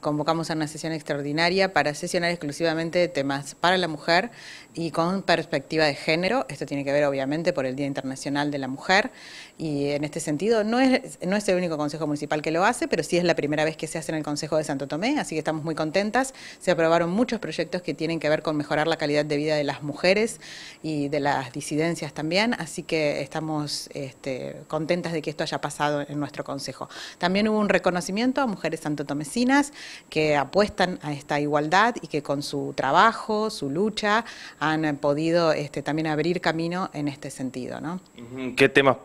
Convocamos a una sesión extraordinaria para sesionar exclusivamente temas para la mujer y con perspectiva de género. Esto tiene que ver obviamente por el Día Internacional de la Mujer y en este sentido no es, el único Consejo Municipal que lo hace, pero sí es la primera vez que se hace en el Consejo de Santo Tomé, así que estamos muy contentas. Se aprobaron muchos proyectos que tienen que ver con mejorar la calidad de vida de las mujeres y de las disidencias también, así que estamos este, contentas de que esto haya pasado en nuestro Consejo. También hubo un reconocimiento a mujeres santotomecinas que apuestan a esta igualdad y que con su trabajo, su lucha, han podido este, también abrir camino en este sentido. ¿no? ¿Qué temas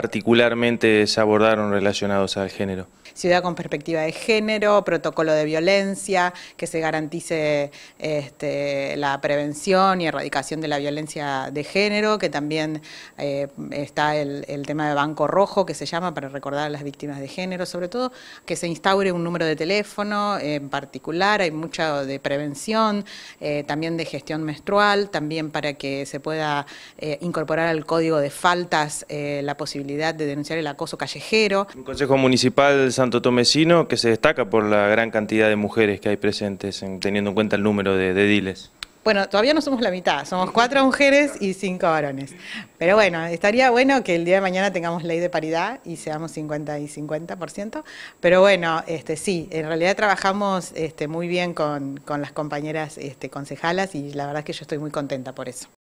particularmente se abordaron relacionados al género? Ciudad con perspectiva de género, protocolo de violencia, que se garantice este, la prevención y erradicación de la violencia de género, que también eh, está el, tema de Banco Rojo, que se llama para recordar a las víctimas de género, sobre todo que se instaure un número de teléfono en particular, hay mucho de prevención, eh, también de gestión menstrual, también para que se pueda eh, incorporar al código de faltas la posibilidad de denunciar el acoso callejero. Un Consejo Municipal Santo Tomecino que se destaca por la gran cantidad de mujeres que hay presentes, teniendo en cuenta el número de, diles. Bueno, todavía no somos la mitad, somos cuatro mujeres y cinco varones. Pero bueno, estaría bueno que el día de mañana tengamos ley de paridad y seamos 50 y 50%. Pero bueno, este, sí, en realidad trabajamos este, muy bien con, las compañeras este, concejalas y la verdad es que yo estoy muy contenta por eso.